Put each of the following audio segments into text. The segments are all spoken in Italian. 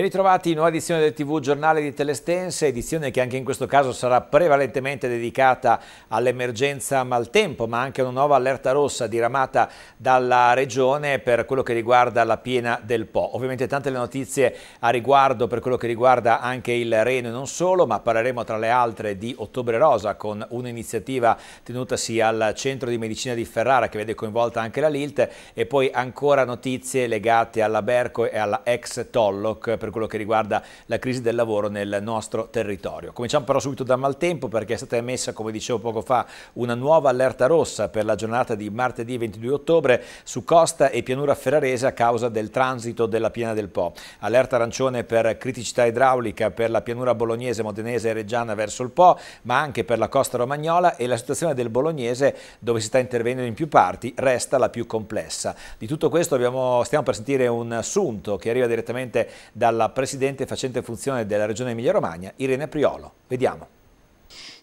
Ben ritrovati in nuova edizione del TV Giornale di Telestense, edizione che anche in questo caso sarà prevalentemente dedicata all'emergenza maltempo, ma anche a una nuova allerta rossa diramata dalla Regione per quello che riguarda la piena del Po. Ovviamente tante le notizie a riguardo per quello che riguarda anche il Reno e non solo, ma parleremo tra le altre di Ottobre Rosa con un'iniziativa tenutasi al Centro di Medicina di Ferrara che vede coinvolta anche la Lilt e poi ancora notizie legate alla Berco e alla ex Tolloc per per quello che riguarda la crisi del lavoro nel nostro territorio. Cominciamo però subito dal maltempo perché è stata emessa, come dicevo poco fa, una nuova allerta rossa per la giornata di martedì 22 ottobre su costa e pianura ferrarese a causa del transito della piena del Po. Allerta arancione per criticità idraulica per la pianura bolognese, modenese e reggiana verso il Po, ma anche per la costa romagnola e la situazione del bolognese dove si sta intervenendo in più parti resta la più complessa. Di tutto questo abbiamo, stiamo per sentire un assunto che arriva direttamente dalla dalla Presidente facente funzione della Regione Emilia-Romagna, Irene Priolo. Vediamo.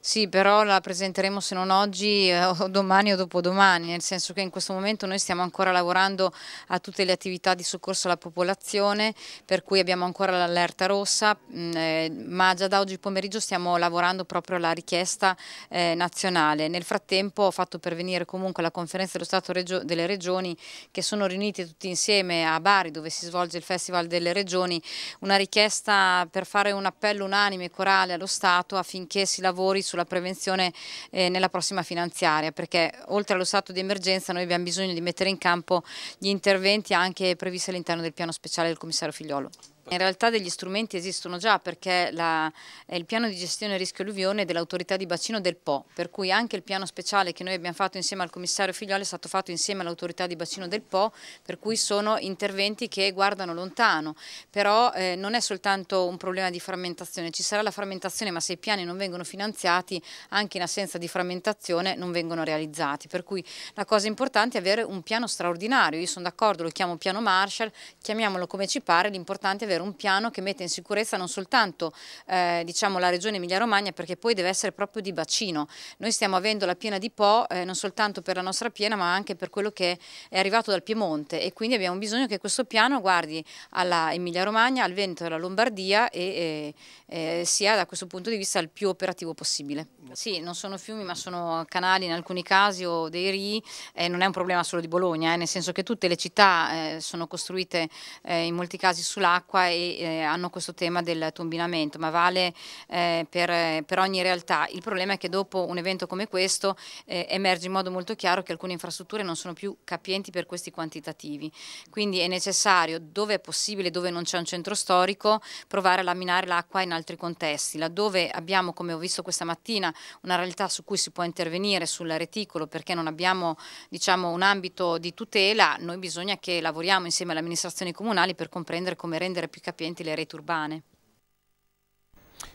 Sì, però la presenteremo se non oggi eh, o domani o dopodomani, nel senso che in questo momento noi stiamo ancora lavorando a tutte le attività di soccorso alla popolazione, per cui abbiamo ancora l'allerta rossa, mm, eh, ma già da oggi pomeriggio stiamo lavorando proprio alla richiesta eh, nazionale. Nel frattempo ho fatto pervenire comunque la conferenza dello Stato delle Regioni che sono riunite tutti insieme a Bari dove si svolge il Festival delle Regioni, una richiesta per fare un appello unanime e corale allo Stato affinché si lavori sulla sulla prevenzione eh, nella prossima finanziaria perché oltre allo stato di emergenza noi abbiamo bisogno di mettere in campo gli interventi anche previsti all'interno del piano speciale del commissario Figliolo. In realtà degli strumenti esistono già perché la, il piano di gestione rischio alluvione dell'autorità di bacino del Po, per cui anche il piano speciale che noi abbiamo fatto insieme al commissario Figlioli è stato fatto insieme all'autorità di bacino del Po, per cui sono interventi che guardano lontano, però eh, non è soltanto un problema di frammentazione, ci sarà la frammentazione ma se i piani non vengono finanziati anche in assenza di frammentazione non vengono realizzati, per cui la cosa importante è avere un piano straordinario, io sono d'accordo, lo chiamo piano Marshall, chiamiamolo come ci pare, l'importante è avere avere un piano che mette in sicurezza non soltanto eh, diciamo, la regione Emilia-Romagna perché poi deve essere proprio di bacino. Noi stiamo avendo la piena di Po eh, non soltanto per la nostra piena ma anche per quello che è arrivato dal Piemonte e quindi abbiamo bisogno che questo piano guardi alla Emilia-Romagna, al Veneto e alla Lombardia e, e, eh, e eh, sia da questo punto di vista il più operativo possibile. Sì, non sono fiumi ma sono canali in alcuni casi o dei rii, eh, non è un problema solo di Bologna, eh, nel senso che tutte le città sono costruite in molti casi sull'acqua e eh, hanno questo tema del tombinamento, ma vale eh, per, per, ogni realtà. Il problema è che dopo un evento come questo eh, emerge in modo molto chiaro che alcune infrastrutture non sono più capienti per questi quantitativi, quindi è necessario, dove è possibile, dove non c'è un centro storico, provare a laminare l'acqua in altri contesti, laddove abbiamo, come ho visto questa mattina, una realtà su cui si può intervenire sul reticolo perché non abbiamo diciamo, un ambito di tutela, noi bisogna che lavoriamo insieme alle amministrazioni comunali per comprendere come rendere più più capienti le reti urbane.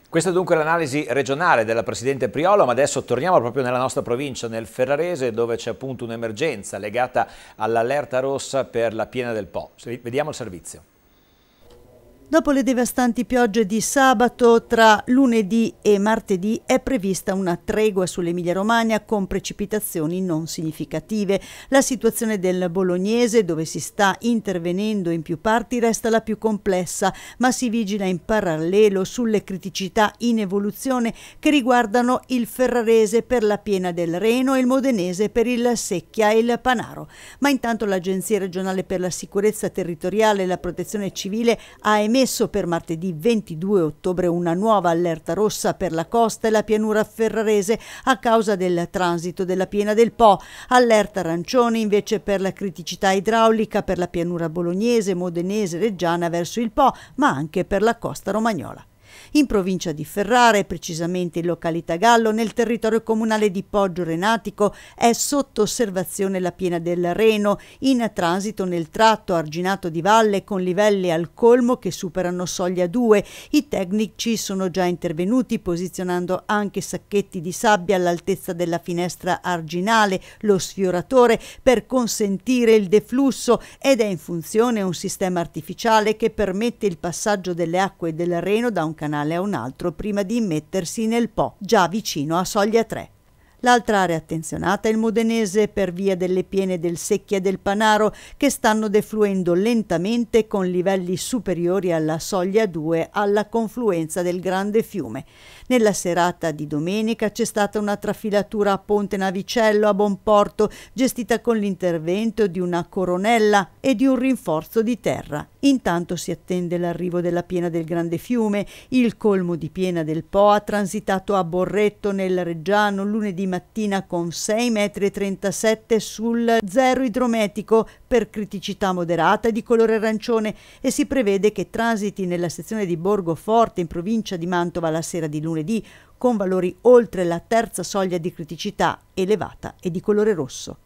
Questa è dunque l'analisi regionale della Presidente Priolo, ma adesso torniamo proprio nella nostra provincia, nel Ferrarese, dove c'è appunto un'emergenza legata all'allerta rossa per la piena del Po. Vediamo il servizio. Dopo le devastanti piogge di sabato, tra lunedì e martedì è prevista una tregua sull'Emilia-Romagna con precipitazioni non significative. La situazione del bolognese, dove si sta intervenendo in più parti, resta la più complessa, ma si vigila in parallelo sulle criticità in evoluzione che riguardano il ferrarese per la piena del Reno e il modenese per il Secchia e il Panaro. Ma intanto l'Agenzia regionale per la sicurezza territoriale e la protezione civile ha emesso Anch'esso per martedì 22 ottobre una nuova allerta rossa per la costa e la pianura ferrarese a causa del transito della piena del Po. Allerta arancione invece per la criticità idraulica per la pianura bolognese, modenese, reggiana verso il Po, ma anche per la costa romagnola in provincia di Ferrara, precisamente in località Gallo, nel territorio comunale di Poggio Renatico, è sotto osservazione la piena del Reno, in transito nel tratto arginato di valle con livelli al colmo che superano soglia 2. I tecnici sono già intervenuti posizionando anche sacchetti di sabbia all'altezza della finestra arginale, lo sfioratore, per consentire il deflusso ed è in funzione un sistema artificiale che permette il passaggio delle acque del Reno da un canale canale a un altro prima di immettersi nel Po, già vicino a Soglia 3. L'altra area attenzionata è il Modenese per via delle piene del Secchia e del Panaro che stanno defluendo lentamente con livelli superiori alla soglia 2 alla confluenza del grande fiume. Nella serata di domenica c'è stata una trafilatura a Ponte Navicello a Bonporto, gestita con l'intervento di una coronella e di un rinforzo di terra. Intanto si attende l'arrivo della piena del Grande Fiume, il colmo di piena del Po ha transitato a Borretto nel Reggiano lunedì mattina con 6,37 m sul zero idrometico, per criticità moderata di colore arancione e si prevede che transiti nella sezione di Borgo Forte in provincia di Mantova la sera di lunedì con valori oltre la terza soglia di criticità elevata e di colore rosso.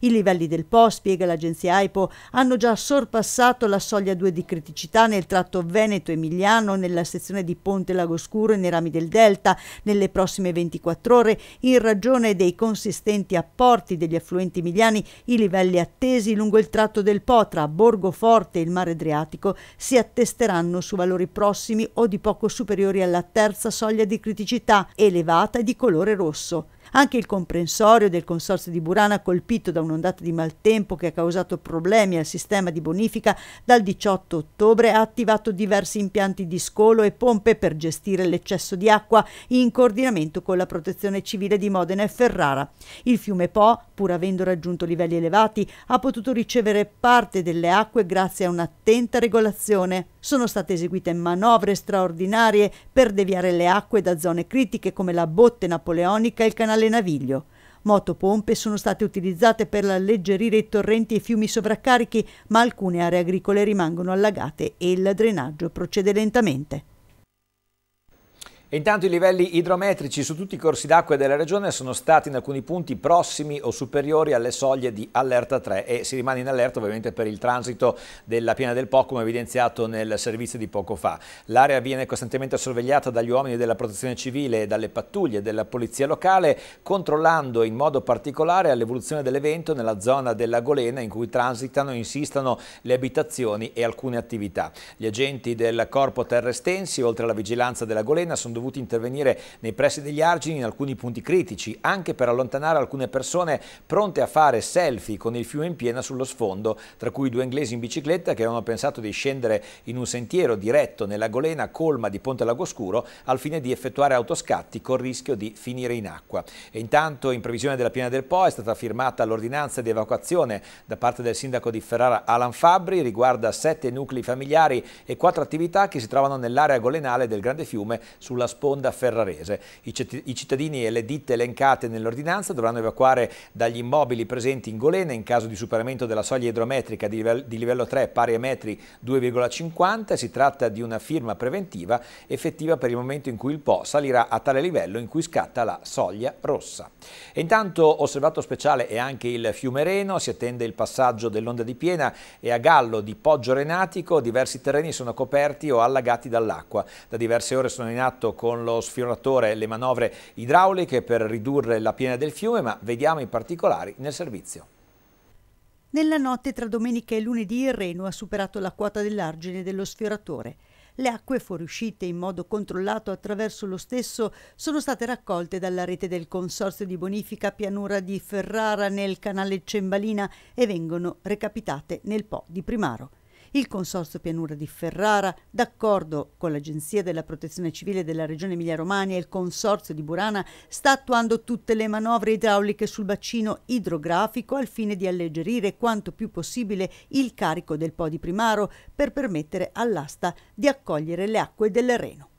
I livelli del Po, spiega l'agenzia AIPO, hanno già sorpassato la soglia 2 di criticità nel tratto Veneto-Emiliano, nella sezione di Ponte Lagoscuro e nei rami del Delta nelle prossime 24 ore in ragione dei consistenti apporti degli affluenti emiliani i livelli attesi lungo il tratto del Po tra Borgoforte e il mare Adriatico si attesteranno su valori prossimi o di poco superiori alla terza soglia di criticità elevata e di colore rosso. Anche il comprensorio del Consorzio di Burana, colpito da un'ondata di maltempo che ha causato problemi al sistema di bonifica, dal 18 ottobre ha attivato diversi impianti di scolo e pompe per gestire l'eccesso di acqua in coordinamento con la Protezione Civile di Modena e Ferrara. Il fiume Po, pur avendo raggiunto livelli elevati, ha potuto ricevere parte delle acque grazie a un'attenta regolazione. Sono state eseguite manovre straordinarie per deviare le acque da zone critiche come la botte napoleonica e il canale Naviglio. Motopompe sono state utilizzate per alleggerire i torrenti e i fiumi sovraccarichi, ma alcune aree agricole rimangono allagate e il drenaggio procede lentamente. E intanto i livelli idrometrici su tutti i corsi d'acqua della regione sono stati in alcuni punti prossimi o superiori alle soglie di allerta 3 e si rimane in allerta ovviamente per il transito della piena del Po come evidenziato nel servizio di poco fa. L'area viene costantemente sorvegliata dagli uomini della protezione civile e dalle pattuglie della polizia locale controllando in modo particolare l'evoluzione dell'evento nella zona della Golena in cui transitano e insistono le abitazioni e alcune attività. Gli agenti del corpo terrestensi oltre alla vigilanza della Golena sono dovuti intervenire nei pressi degli argini in alcuni punti critici, anche per allontanare alcune persone pronte a fare selfie con il fiume in piena sullo sfondo, tra cui due inglesi in bicicletta che avevano pensato di scendere in un sentiero diretto nella golena colma di Ponte Lago Scuro al fine di effettuare autoscatti col rischio di finire in acqua. E intanto, in previsione della piena del Po, è stata firmata l'ordinanza di evacuazione da parte del sindaco di Ferrara Alan Fabri, riguarda sette nuclei familiari e quattro attività che si trovano nell'area golenale del Grande Fiume sulla sulla sponda ferrarese. I cittadini e le ditte elencate nell'ordinanza dovranno evacuare dagli immobili presenti in Golena in caso di superamento della soglia idrometrica di livello 3 pari a metri 2,50. Si tratta di una firma preventiva effettiva per il momento in cui il Po salirà a tale livello in cui scatta la soglia rossa. E intanto osservato speciale è anche il fiume Reno, si attende il passaggio dell'onda di piena e a Gallo di Poggio Renatico diversi terreni sono coperti o allagati dall'acqua. Da diverse ore sono in atto con lo sfioratore le manovre idrauliche per ridurre la piena del fiume, ma vediamo i particolari nel servizio. Nella notte tra domenica e lunedì il Reno ha superato la quota dell'argine dello sfioratore. Le acque fuoriuscite in modo controllato attraverso lo stesso sono state raccolte dalla rete del Consorzio di Bonifica Pianura di Ferrara nel canale Cembalina e vengono recapitate nel Po di Primaro. Il Consorzio Pianura di Ferrara, d'accordo con l'Agenzia della Protezione Civile della Regione Emilia-Romagna e il Consorzio di Burana, sta attuando tutte le manovre idrauliche sul bacino idrografico al fine di alleggerire quanto più possibile il carico del Po di Primaro per permettere all'asta di accogliere le acque del Reno.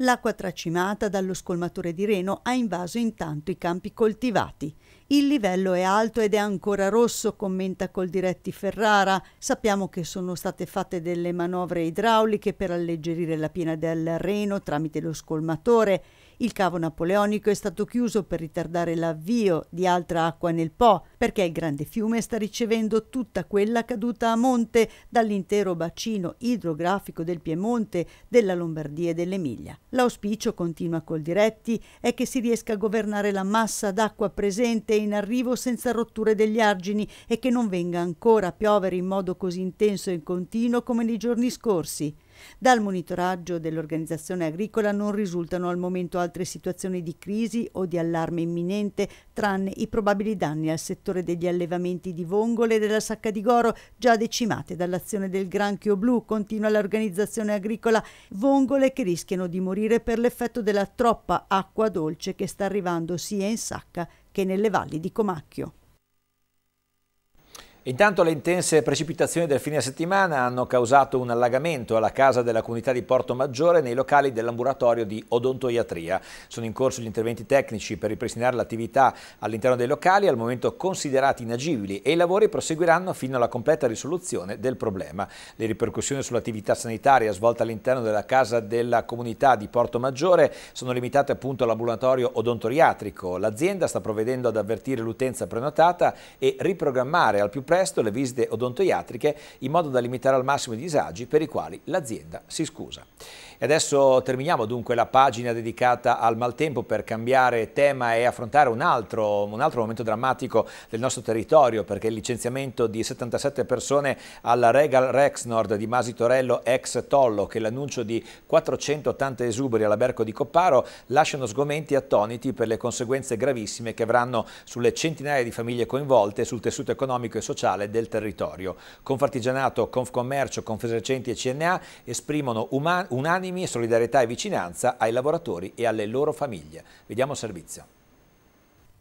L'acqua tracimata dallo scolmatore di Reno ha invaso intanto i campi coltivati. Il livello è alto ed è ancora rosso, commenta Coldiretti Ferrara. Sappiamo che sono state fatte delle manovre idrauliche per alleggerire la piena del Reno tramite lo scolmatore il cavo napoleonico è stato chiuso per ritardare l'avvio di altra acqua nel Po, perché il grande fiume sta ricevendo tutta quella caduta a monte dall'intero bacino idrografico del Piemonte, della Lombardia e dell'Emilia. L'auspicio, continua col diretti, è che si riesca a governare la massa d'acqua presente in arrivo senza rotture degli argini e che non venga ancora a piovere in modo così intenso e continuo come nei giorni scorsi. Dal monitoraggio dell'organizzazione agricola non risultano al momento altre situazioni di crisi o di allarme imminente, tranne i probabili danni al settore degli allevamenti di vongole e della sacca di goro, già decimate dall'azione del granchio blu, continua l'organizzazione agricola, vongole che rischiano di morire per l'effetto della troppa acqua dolce che sta arrivando sia in sacca che nelle valli di Comacchio. Intanto le intense precipitazioni del fine settimana hanno causato un allagamento alla casa della comunità di Porto Maggiore nei locali dell'ambulatorio di odontoiatria. Sono in corso gli interventi tecnici per ripristinare l'attività all'interno dei locali al momento considerati inagibili e i lavori proseguiranno fino alla completa risoluzione del problema. Le ripercussioni sull'attività sanitaria svolta all'interno della casa della comunità di Porto Maggiore sono limitate appunto all'ambulatorio odontoriatrico. L'azienda sta provvedendo ad avvertire l'utenza prenotata e riprogrammare al più presto presto le visite odontoiatriche in modo da limitare al massimo i disagi per i quali l'azienda si scusa. E adesso terminiamo dunque la pagina dedicata al maltempo per cambiare tema e affrontare un altro, un altro momento drammatico del nostro territorio perché il licenziamento di 77 persone alla Regal Rexnord di Masi Torello ex Tollo che l'annuncio di 480 esuberi all'Aberco di Copparo lasciano sgomenti e attoniti per le conseguenze gravissime che avranno sulle centinaia di famiglie coinvolte e sul tessuto economico e sociale commerciale del territorio. Confartigianato, Confcommercio, Confesercenti e CNA esprimono unanimi solidarietà e vicinanza ai lavoratori e alle loro famiglie. Vediamo il servizio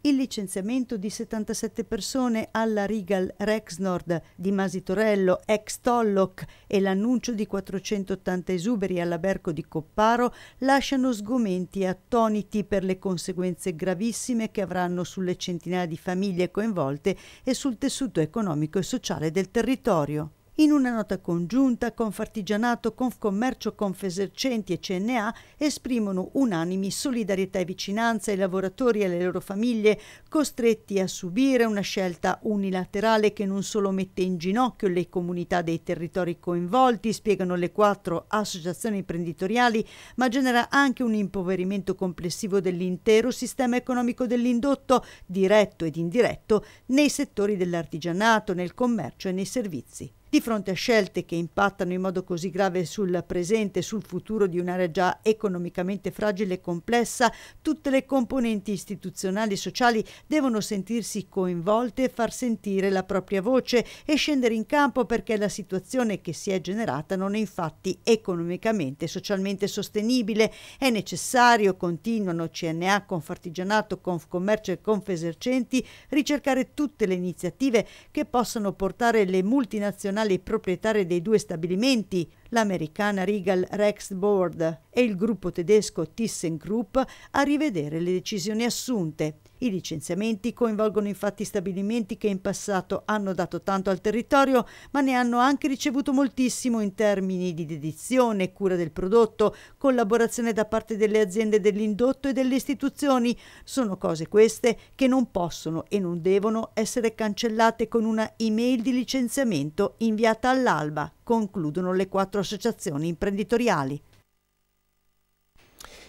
il licenziamento di 77 persone alla Regal Rexnord di Masi Torello, ex Tolloc, e l'annuncio di 480 esuberi all'Aberco di Copparo lasciano sgomenti e attoniti per le conseguenze gravissime che avranno sulle centinaia di famiglie coinvolte e sul tessuto economico e sociale del territorio. In una nota congiunta, Confartigianato, Confcommercio, Confesercenti e CNA esprimono unanimi solidarietà e vicinanza ai lavoratori e alle loro famiglie costretti a subire una scelta unilaterale che non solo mette in ginocchio le comunità dei territori coinvolti, spiegano le quattro associazioni imprenditoriali, ma genera anche un impoverimento complessivo dell'intero sistema economico dell'indotto, diretto ed indiretto, nei settori dell'artigianato, nel commercio e nei servizi. Di fronte a scelte che impattano in modo così grave sul presente e sul futuro di un'area già economicamente fragile e complessa, tutte le componenti istituzionali e sociali devono sentirsi coinvolte e far sentire la propria voce e scendere in campo perché la situazione che si è generata non è infatti economicamente e socialmente sostenibile. È necessario, continuano CNA, Confartigianato, Confcommercio e Confesercenti, ricercare tutte le iniziative che possano portare le multinazionali personale proprietario dei due stabilimenti, l'americana Regal Rex Board e il gruppo tedesco ThyssenKrupp a rivedere le decisioni assunte. I licenziamenti coinvolgono infatti stabilimenti che in passato hanno dato tanto al territorio, ma ne hanno anche ricevuto moltissimo in termini di dedizione, cura del prodotto, collaborazione da parte delle aziende dell'indotto e delle istituzioni. Sono cose queste che non possono e non devono essere cancellate con una email di licenziamento inviata all'alba, concludono le quattro associazioni imprenditoriali.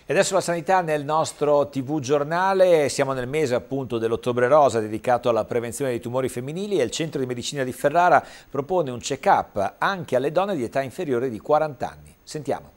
E adesso la sanità nel nostro TV giornale, siamo nel mese appunto dell'ottobre rosa dedicato alla prevenzione dei tumori femminili e il centro di medicina di Ferrara propone un check up anche alle donne di età inferiore di 40 anni. Sentiamo.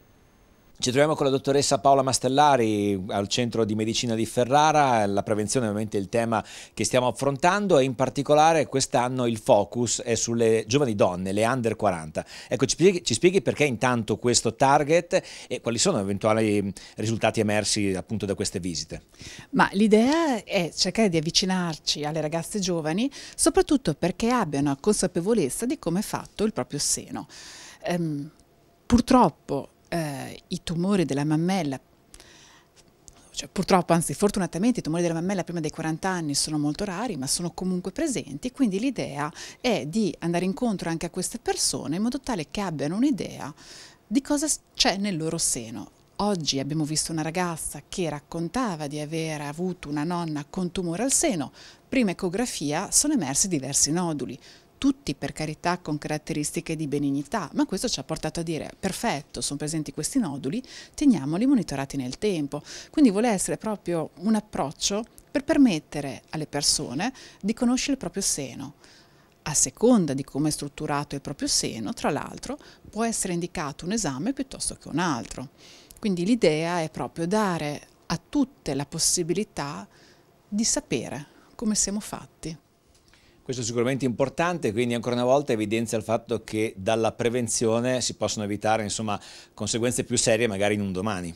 Ci troviamo con la dottoressa Paola Mastellari al Centro di Medicina di Ferrara, la prevenzione è ovviamente il tema che stiamo affrontando e in particolare quest'anno il focus è sulle giovani donne, le under 40. Ecco, ci spieghi, ci spieghi, perché intanto questo target e quali sono eventuali mm, risultati emersi appunto da queste visite? Ma l'idea è cercare di avvicinarci alle ragazze giovani soprattutto perché abbiano consapevolezza di come è fatto il proprio seno. Ehm, purtroppo eh, i tumori della mammella, cioè, purtroppo, anzi fortunatamente, i tumori della mammella prima dei 40 anni sono molto rari, ma sono comunque presenti, quindi l'idea è di andare incontro anche a queste persone in modo tale che abbiano un'idea di cosa c'è nel loro seno. Oggi abbiamo visto una ragazza che raccontava di aver avuto una nonna con tumore al seno. Prima ecografia sono emersi diversi noduli tutti per carità con caratteristiche di benignità, ma questo ci ha portato a dire perfetto, sono presenti questi noduli, teniamoli monitorati nel tempo. Quindi vuole essere proprio un approccio per permettere alle persone di conoscere il proprio seno. A seconda di come è strutturato il proprio seno, tra l'altro, può essere indicato un esame piuttosto che un altro. Quindi l'idea è proprio dare a tutte la possibilità di sapere come siamo fatti. Questo è sicuramente importante, quindi ancora una volta evidenzia il fatto che dalla prevenzione si possono evitare insomma, conseguenze più serie magari in un domani.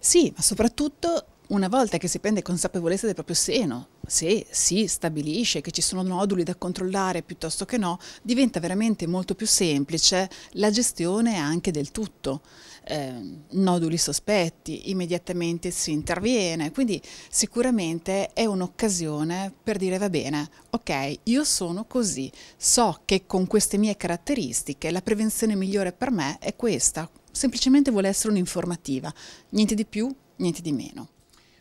Sì, ma soprattutto una volta che si prende consapevolezza del proprio seno, se si stabilisce che ci sono noduli da controllare piuttosto che no, diventa veramente molto più semplice la gestione anche del tutto. Eh, noduli sospetti, immediatamente si interviene, quindi sicuramente è un'occasione per dire va bene, ok, io sono così, so che con queste mie caratteristiche la prevenzione migliore per me è questa, semplicemente vuole essere un'informativa, niente di più, niente di meno.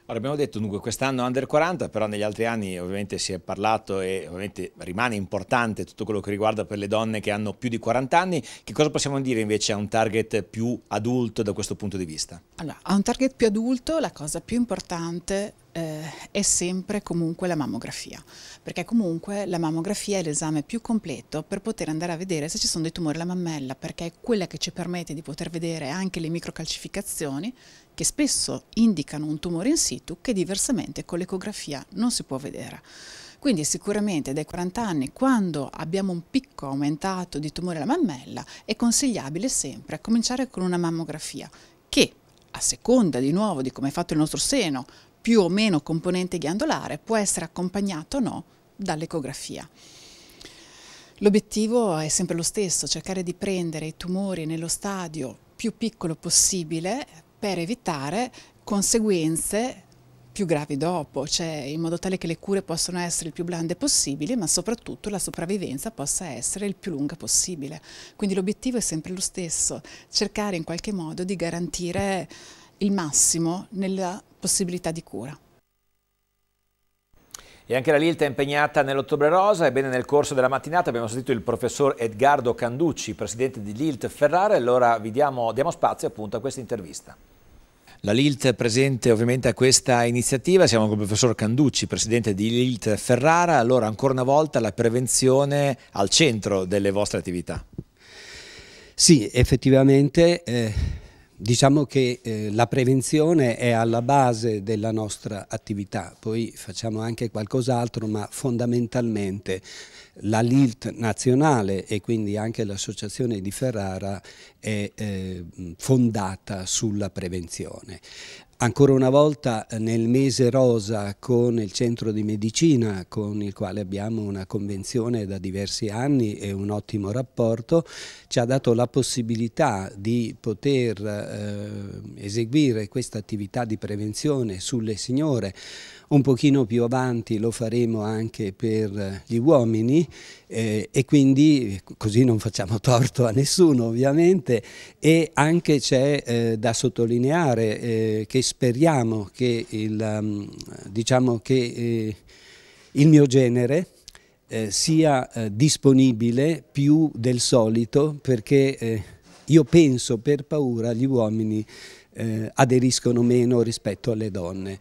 Allora, abbiamo detto dunque quest'anno under 40, però negli altri anni ovviamente si è parlato e ovviamente rimane importante tutto quello che riguarda per le donne che hanno più di 40 anni. Che cosa possiamo dire invece a un target più adulto da questo punto di vista? Allora, a un target più adulto la cosa più importante eh, è sempre comunque la mammografia, perché comunque la mammografia è l'esame più completo per poter andare a vedere se ci sono dei tumori alla mammella, perché è quella che ci permette di poter vedere anche le microcalcificazioni che spesso indicano un tumore in situ che diversamente con l'ecografia non si può vedere. Quindi sicuramente dai 40 anni, quando abbiamo un picco aumentato di tumore alla mammella, è consigliabile sempre cominciare con una mammografia che, a seconda di nuovo di come è fatto il nostro seno, più o meno componente ghiandolare, può essere accompagnato o no dall'ecografia. L'obiettivo è sempre lo stesso, cercare di prendere i tumori nello stadio più piccolo possibile per evitare conseguenze più gravi dopo, cioè in modo tale che le cure possano essere il più blande possibile, ma soprattutto la sopravvivenza possa essere il più lunga possibile. Quindi l'obiettivo è sempre lo stesso, cercare in qualche modo di garantire il massimo nella possibilità di cura. E anche la Lilt è impegnata nell'Ottobre Rosa, ebbene nel corso della mattinata abbiamo sentito il professor Edgardo Canducci, presidente di Lilt Ferrara, allora vi diamo, diamo spazio appunto a questa intervista. La Lilt è presente ovviamente a questa iniziativa, siamo con il professor Canducci, presidente di Lilt Ferrara. Allora, ancora una volta la prevenzione al centro delle vostre attività. Sì, effettivamente eh, Diciamo che eh, la prevenzione è alla base della nostra attività, poi facciamo anche qualcos'altro, ma fondamentalmente la LILT nazionale e quindi anche l'associazione di Ferrara è eh, fondata sulla prevenzione. Ancora una volta eh, nel mese rosa con il centro di medicina con il quale abbiamo una convenzione da diversi anni e un ottimo rapporto ci ha dato la possibilità di poter eh, eseguire questa attività di prevenzione sulle signore un pochino più avanti lo faremo anche per eh, gli uomini eh, e quindi così non facciamo torto a nessuno ovviamente e anche c'è eh, da sottolineare eh, che speriamo che il, mm, diciamo che, eh, il mio genere eh, sia disponibile più del solito perché io penso per paura gli uomini aderiscono meno rispetto alle donne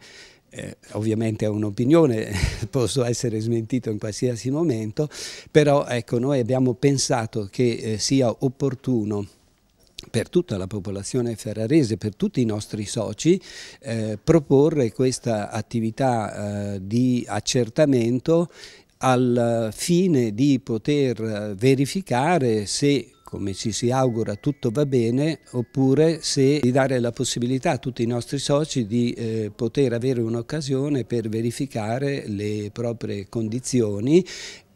eh, ovviamente è un'opinione, posso essere smentito in qualsiasi momento, però ecco, noi abbiamo pensato che eh, sia opportuno per tutta la popolazione ferrarese, per tutti i nostri soci, eh, proporre questa attività eh, di accertamento al fine di poter eh, verificare se come ci si augura tutto va bene, oppure se di dare la possibilità a tutti i nostri soci di eh, poter avere un'occasione per verificare le proprie condizioni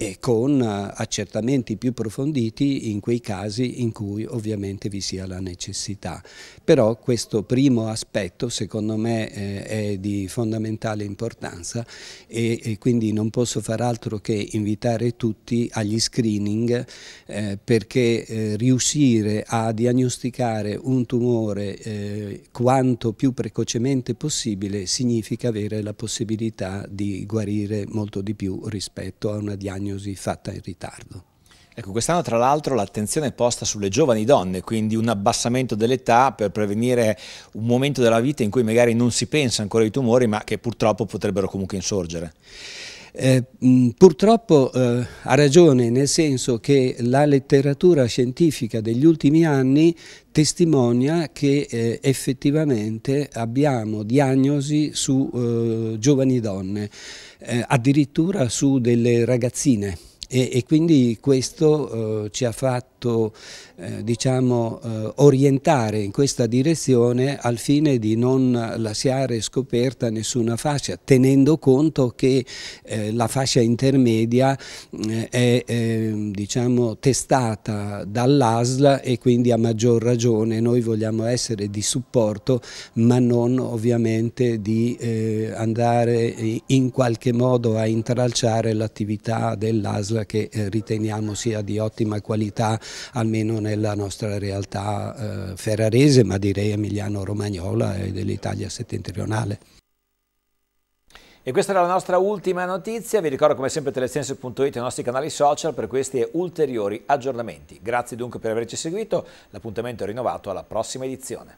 e con eh, accertamenti più approfonditi in quei casi in cui ovviamente vi sia la necessità. Però questo primo aspetto secondo me eh, è di fondamentale importanza e, quindi non posso far altro che invitare tutti agli screening eh, perché riuscire a diagnosticare un tumore quanto più precocemente possibile significa avere la possibilità di guarire molto di più rispetto a una diagnosi diagnosi fatta in ritardo. Ecco, quest'anno tra l'altro l'attenzione è posta sulle giovani donne, quindi un abbassamento dell'età per prevenire un momento della vita in cui magari non si pensa ancora ai tumori, ma che purtroppo potrebbero comunque insorgere. Eh, mm, purtroppo eh, ha ragione nel senso che la letteratura scientifica degli ultimi anni testimonia che eh, effettivamente abbiamo diagnosi su eh, giovani donne, eh, addirittura su delle ragazzine e, e quindi questo eh, ci ha fatto eh, diciamo, eh, orientare in questa direzione al fine di non lasciare scoperta nessuna fascia, tenendo conto che eh, la fascia intermedia eh, è ehm, diciamo, testata dall'ASL e quindi a maggior ragione noi vogliamo essere di supporto ma non ovviamente di eh, andare in qualche modo a intralciare l'attività dell'ASL qualcosa che eh, riteniamo sia di ottima qualità almeno nella nostra realtà eh, ferrarese ma direi emiliano-romagnola e dell'Italia settentrionale. E questa era la nostra ultima notizia, vi ricordo come sempre telesenso.it e i nostri canali social per questi e ulteriori aggiornamenti. Grazie dunque per averci seguito, l'appuntamento è rinnovato alla prossima edizione.